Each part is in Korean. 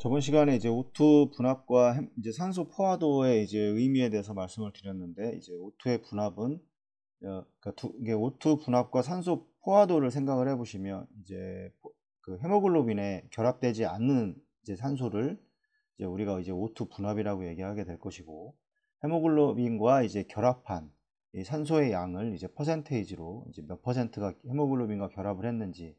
저번 시간에 이제 O2 분압과 이제 산소 포화도의 이제 의미에 대해서 말씀을 드렸는데 이제 O2의 분압은 어, 그러니까 두, 이게 O2 분압과 산소 포화도를 생각을 해보시면 이제 그 헤모글로빈에 결합되지 않는 이제 산소를 이제 우리가 이제 O2 분압이라고 얘기하게 될 것이고 헤모글로빈과 이제 결합한 산소의 양을 이제 퍼센테이지로 이제 몇 퍼센트가 헤모글로빈과 결합을 했는지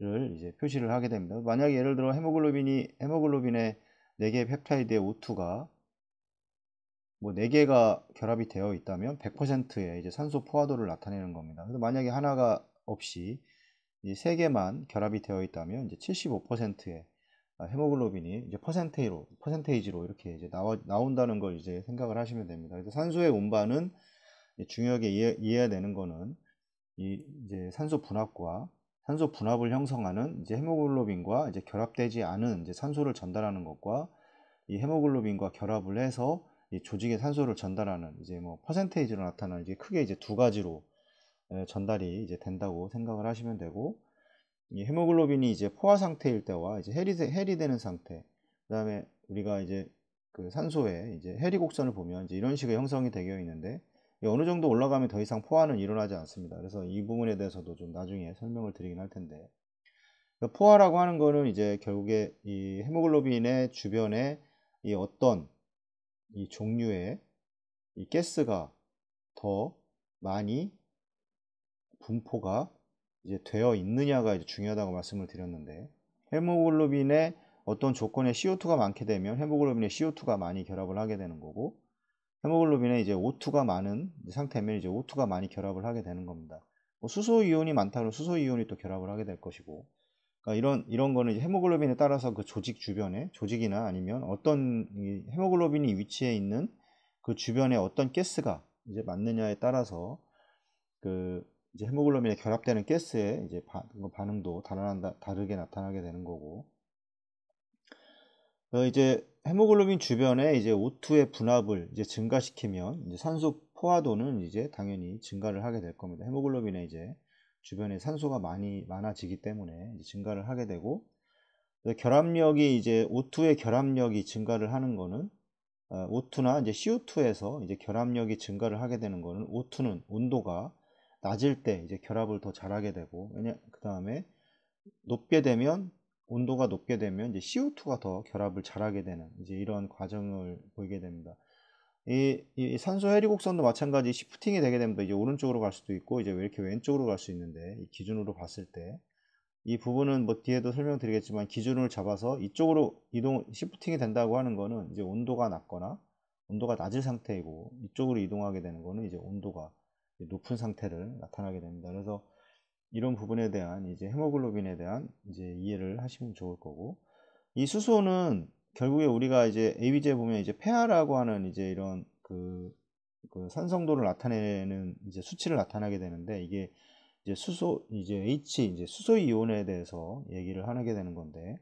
를 이제 표시를 하게 됩니다. 만약 예를 들어 헤모글로빈이 헤모글로빈의 4개의 펩타이드의 O2가 뭐 4개가 결합이 되어 있다면 100%의 이제 산소 포화도를 나타내는 겁니다. 그래서 만약에 하나가 없이 이 3개만 결합이 되어 있다면 이제 75%의 헤모글로빈이 이제 퍼센테이로 퍼센테이지로 이렇게 이제 나와 나온다는 걸 이제 생각을 하시면 됩니다. 그래서 산소의 운반은 중요하게 이해, 해야 되는 거는 이 이제 산소 분압과 산소 분압을 형성하는 이제 헤모글로빈과 이제 결합되지 않은 이제 산소를 전달하는 것과 이 헤모글로빈과 결합을 해서 이 조직에 산소를 전달하는 이제 뭐 퍼센테이지로 나타나는 이제 크게 이제 두 가지로 전달이 이제 된다고 생각을 하시면 되고 이 헤모글로빈이 이제 포화 상태일 때와 이제 해리 해리되는 상태 그다음에 우리가 이제 그 산소에 이제 해리 곡선을 보면 이제 이런 식의 형성이 되어 있는데 예, 어느 정도 올라가면 더 이상 포화는 일어나지 않습니다. 그래서 이 부분에 대해서도 좀 나중에 설명을 드리긴 할 텐데 그러니까 포화라고 하는 거는 이제 결국에 이 헤모글로빈의 주변에 이 어떤 이 종류의 이 가스가 더 많이 분포가 이제 되어 있느냐가 이제 중요하다고 말씀을 드렸는데 헤모글로빈의 어떤 조건에 CO2가 많게 되면 헤모글로빈의 CO2가 많이 결합을 하게 되는 거고 헤모글로빈에 이제 O2가 많은 상태면 이제 O2가 많이 결합을 하게 되는 겁니다. 뭐 수소 이온이 많다 면 수소 이온이 또 결합을 하게 될 것이고 그러니까 이런 이런 거는 이제 헤모글로빈에 따라서 그 조직 주변에 조직이나 아니면 어떤 헤모글로빈이 위치해 있는 그 주변에 어떤 가스가 이제 맞느냐에 따라서 그 이제 헤모글로빈에 결합되는 가스의 이제 바, 그 반응도 다르게 나타나게 되는 거고 어, 이제 헤모글로빈 주변에 이제 O2의 분압을 이제 증가시키면 이제 산소 포화도는 이제 당연히 증가를 하게 될 겁니다. 헤모글로빈에 이제 주변에 산소가 많이 많아지기 때문에 증가를 하게 되고 결합력이 이제 O2의 결합력이 증가를 하는 거는 O2나 어, 이제 CO2에서 이제 결합력이 증가를 하게 되는 거는 O2는 온도가 낮을 때 이제 결합을 더 잘하게 되고 왜냐 그 다음에 높게 되면 온도가 높게 되면 이제 CO2가 더 결합을 잘하게 되는 이제 이런 과정을 보이게 됩니다. 이, 이 산소 해리곡선도 마찬가지 시프팅이 되게 됩니다. 이제 오른쪽으로 갈 수도 있고 이제 왜 이렇게 왼쪽으로 갈 수 있는데 이 기준으로 봤을 때 이 부분은 뭐 뒤에도 설명드리겠지만 기준을 잡아서 이쪽으로 이동 시프팅이 된다고 하는 거는 이제 온도가 낮거나 온도가 낮은 상태이고 이쪽으로 이동하게 되는 거는 이제 온도가 높은 상태를 나타나게 됩니다. 그래서 이런 부분에 대한 이제 헤모글로빈에 대한 이제 이해를 하시면 좋을 거고 이 수소는 결국에 우리가 이제 AB제 보면 이제 폐하라고 하는 이제 이런 그, 그 산성도를 나타내는 이제 수치를 나타나게 되는데 이게 이제 수소 이제 H 이제 수소 이온에 대해서 얘기를 하게 되는 건데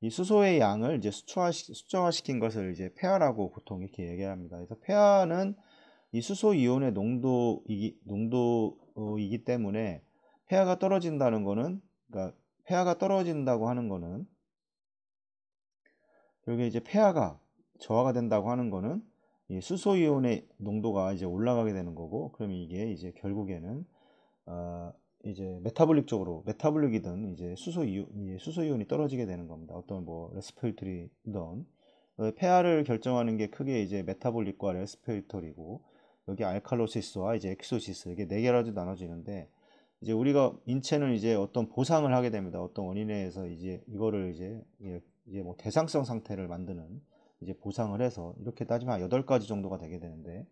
이 수소의 양을 이제 수초화 수정화시킨 것을 이제 폐하라고 보통 이렇게 얘기합니다. 그래서 폐하는 이 수소 이온의 농도 농도이기 때문에 해아가 떨어진다는 거는 그러니까 폐하가 떨어진다고 하는 거는 여기 에 이제 폐하가 저하가 된다고 하는 거는 수소이온의 농도가 이제 올라가게 되는 거고 그러면 이게 이제 결국에는 어 이제 메타볼릭적으로 메타볼릭이든 이제 수소이온 수소이온이 떨어지게 되는 겁니다. 어떤 뭐 레스피레이토리든 폐하를 결정하는 게 크게 이제 메타볼릭과 레스피리토리고 여기 알칼로시스와 이제 엑소시스 이게 네개라도 나눠지는데 이제 우리가 인체는 이제 어떤 보상을 하게 됩니다. 어떤 원인에 의해서 이제 이거를 이제 예, 이제 뭐 대상성 상태를 만드는 이제 보상을 해서 이렇게 따지면 여덟 가지 정도가 되게 되는데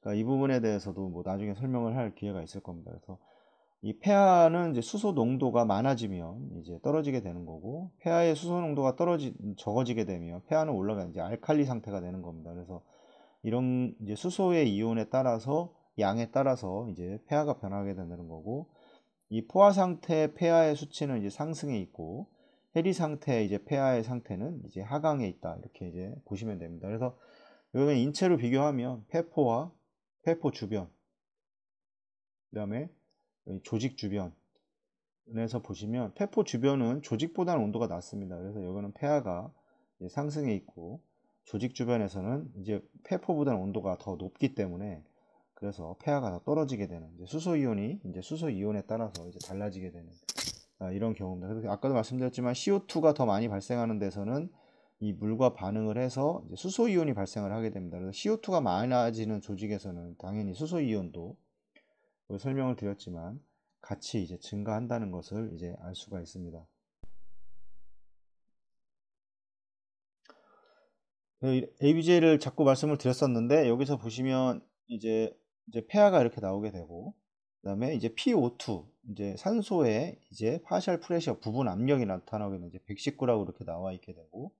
그러니까 이 부분에 대해서도 뭐 나중에 설명을 할 기회가 있을 겁니다. 그래서 이 폐하는 이제 수소 농도가 많아지면 이제 떨어지게 되는 거고 폐하의 수소 농도가 떨어지 적어지게 되면 폐하는 올라가 이제 알칼리 상태가 되는 겁니다. 그래서 이런 이제 수소의 이온에 따라서 양에 따라서 이제 폐하가 변하게 된다는 거고 이 포화 상태 폐하의 수치는 이제 상승에 있고 해리 상태 이제 폐하의 상태는 이제 하강에 있다 이렇게 이제 보시면 됩니다. 그래서 여기 에 인체로 비교하면 폐포와 폐포 주변 그다음에 조직 주변에서 보시면 폐포 주변은 조직보다는 온도가 낮습니다. 그래서 여기는 폐하가 상승에 있고 조직 주변에서는 이제 폐포보다는 온도가 더 높기 때문에 그래서 폐하가 더 떨어지게 되는 수소 이온이 이제 수소 이온에 따라서 이제 달라지게 되는 아, 이런 경우입니다. 그래서 아까도 말씀드렸지만 CO2가 더 많이 발생하는 데서는 이 물과 반응을 해서 수소 이온이 발생을 하게 됩니다. 그래서 CO2가 많아지는 조직에서는 당연히 수소 이온도 그 설명을 드렸지만 같이 이제 증가한다는 것을 이제 알 수가 있습니다. 네, ABJ를 자꾸 말씀을 드렸었는데 여기서 보시면 이제 이제 폐하가 이렇게 나오게 되고 그다음에 이제 PO2 이제 산소의 이제 파셜 프레셔 부분 압력이 나타나게 되는 이제 119라고 이렇게 나와 있게 되고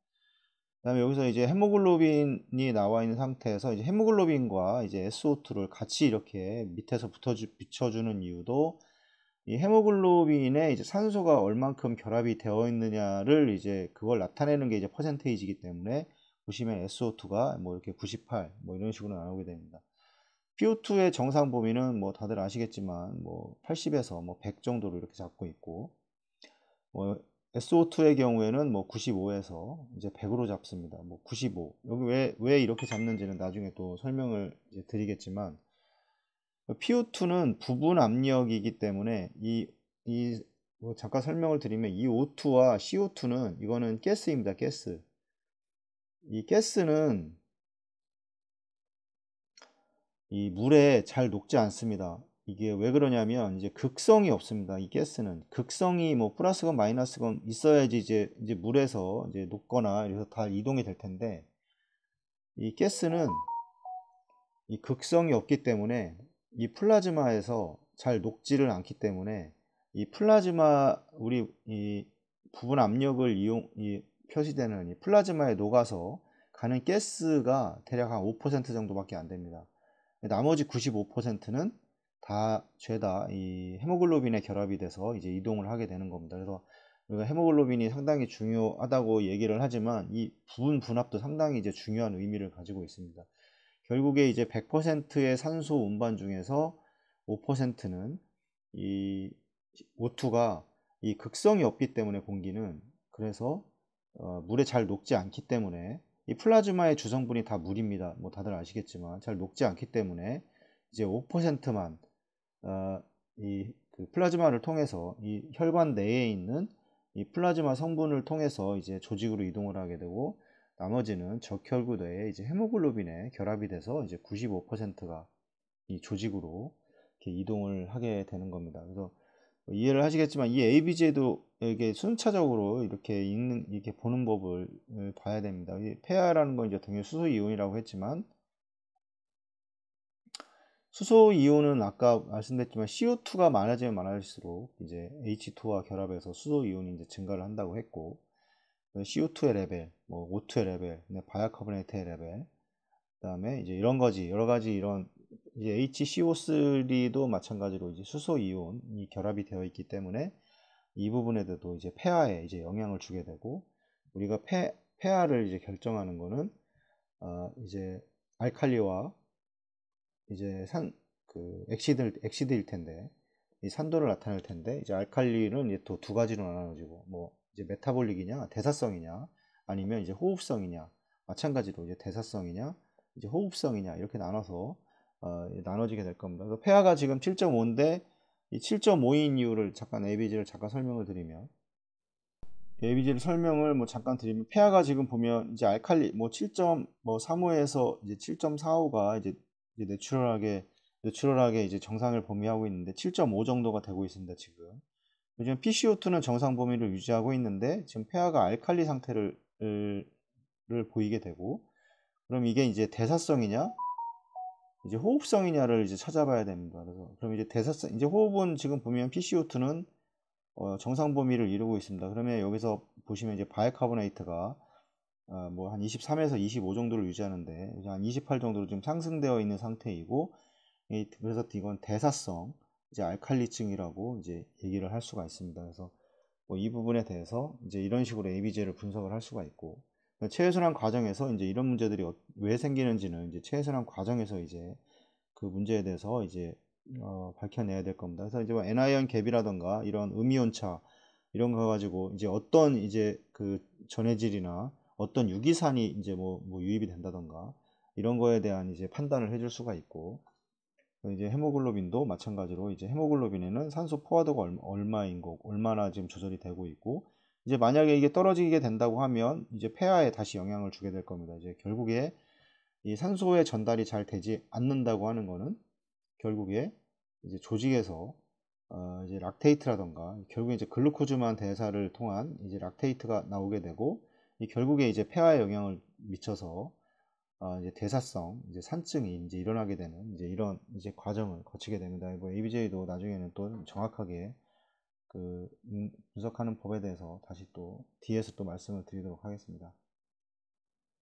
그다음에 여기서 이제 헤모글로빈이 나와 있는 상태에서 이제 헤모글로빈과 이제 SO2를 같이 이렇게 밑에서 붙여 비춰주는 이유도 이 헤모글로빈에 이제 산소가 얼만큼 결합이 되어 있느냐를 이제 그걸 나타내는 게 이제 퍼센테이지이기 때문에 보시면 SO2가 뭐 이렇게 98 뭐 이런 식으로 나오게 됩니다. PO2의 정상 범위는 뭐 다들 아시겠지만 뭐 80에서 뭐 100 정도로 이렇게 잡고 있고 뭐 SO2의 경우에는 뭐 95에서 이제 100으로 잡습니다. 뭐 95. 여기 왜, 왜 이렇게 잡는지는 나중에 또 설명을 드리겠지만 PO2는 부분 압력이기 때문에 이, 이, 뭐 잠깐 설명을 드리면 이 O2와 CO2는 이거는 가스입니다. 가스. 이 가스는 이 물에 잘 녹지 않습니다. 이게 왜 그러냐면 이제 극성이 없습니다. 이 가스는 극성이 뭐 플러스건 마이너스건 있어야지 이제 이제 물에서 이제 녹거나 이래서 다 이동이 될 텐데 이 가스는 이 극성이 없기 때문에 이 플라즈마에서 잘 녹지를 않기 때문에 이 플라즈마 우리 이 부분 압력을 이용 이 표시되는 이 플라즈마에 녹아서 가는 가스가 대략 한 5% 정도밖에 안 됩니다. 나머지 95%는 다 죄다 이헤모글로빈의 결합이 돼서 이제 이동을 하게 되는 겁니다. 그래서 우리가 헤모글로빈이 상당히 중요하다고 얘기를 하지만 이 부분 분합도 상당히 이제 중요한 의미를 가지고 있습니다. 결국에 이제 100%의 산소 운반 중에서 5%는 이 O2가 이 극성이 없기 때문에 공기는 그래서 어, 물에 잘 녹지 않기 때문에 이 플라즈마의 주성분이 다 물입니다. 뭐 다들 아시겠지만 잘 녹지 않기 때문에 이제 5%만 어, 이그 플라즈마를 통해서 이 혈관 내에 있는 이 플라즈마 성분을 통해서 이제 조직으로 이동을 하게 되고 나머지는 적혈구내에 이제 헤모글로빈에 결합이 돼서 이제 95%가 이 조직으로 이렇게 이동을 하게 되는 겁니다. 그래서 뭐 이해를 하시겠지만 이 ABG에도 이게 순차적으로 이렇게 읽는 이렇게 보는 법을 예, 봐야 됩니다. 폐하라는 건 이제 당연 수소 이온이라고 했지만 수소 이온은 아까 말씀드렸지만 CO2가 많아지면 많아질수록 이제 H2와 결합해서 수소 이온이 이제 증가를 한다고 했고 CO2의 레벨, 뭐 O2의 레벨, 바야카보네이트의 레벨, 그다음에 이제 이런 거지 여러 가지 이런 이제 HCO3도 마찬가지로 이제 수소 이온이 결합이 되어 있기 때문에 이 부분에도 이제 폐하에 이제 영향을 주게 되고 우리가 폐, 폐하를 이제 결정하는 거는 어, 이제 알칼리와 이제 산그 엑시드 엑시드일 텐데 이 산도를 나타낼 텐데 이제 알칼리는 이제 또 두 가지로 나눠지고 뭐 이제 메타볼릭이냐 대사성이냐 아니면 이제 호흡성이냐 마찬가지로 이제 대사성이냐 이제 호흡성이냐 이렇게 나눠서 어, 나눠지게 될 겁니다. 그래서 폐하가 지금 7.5인데 이 7.5인 이유를 잠깐 ABG를 잠깐 설명을 드리면 ABG를 설명을 뭐 잠깐 드리면 폐하가 지금 보면 이제 알칼리 뭐 7.35에서 뭐 이제 7.45가 이제, 이제 내추럴하게 내추럴하게 이제 정상을 범위하고 있는데 7.5 정도가 되고 있습니다 지금 요즘 PCO2는 정상 범위를 유지하고 있는데 지금 폐하가 알칼리 상태를 을, 보이게 되고 그럼 이게 이제 대사성이냐 이제 호흡성이냐를 이제 찾아봐야 됩니다. 그래서 그럼 이제 대사성 이제 호흡은 지금 보면 PCO2는 어, 정상 범위를 이루고 있습니다. 그러면 여기서 보시면 이제 바이카보네이트가 어, 뭐한 23에서 25 정도를 유지하는데 한 28 정도로 지금 상승되어 있는 상태이고 이, 그래서 이건 대사성 이제 알칼리증이라고 이제 얘기를 할 수가 있습니다. 그래서 뭐이 부분에 대해서 이제 이런 식으로 ABJ를 분석을 할 수가 있고 최소한 과정에서 이제 이런 문제들이 어, 왜 생기는지는 이제 최소한 과정에서 이제 그 문제에 대해서 이제 어, 밝혀내야 될 겁니다. 그래서 이제 뭐 anion 갭이라던가 이런 음이온차 이런 거 가지고 이제 어떤 이제 그 전해질이나 어떤 유기산이 이제 뭐, 뭐 유입이 된다던가 이런 거에 대한 이제 판단을 해줄 수가 있고 이제 헤모글로빈도 마찬가지로 이제 헤모글로빈에는 산소 포화도가 얼마인 거 얼마나 지금 조절이 되고 있고 이제 만약에 이게 떨어지게 된다고 하면 이제 폐하에 다시 영향을 주게 될 겁니다. 이제 결국에 이 산소의 전달이 잘 되지 않는다고 하는 거는 결국에 이제 조직에서 어 이제 락테이트라던가 결국에 이제 글루코즈만 대사를 통한 이제 락테이트가 나오게 되고 이 결국에 이제 폐하에 영향을 미쳐서 어 이제 대사성 이제 산증이 이제 일어나게 되는 이제 이런 이제 과정을 거치게 됩니다. 이 뭐 ABJ도 나중에는 또 정확하게 그 음, 분석하는 법에 대해서 다시 또 뒤에서 또 말씀을 드리도록 하겠습니다.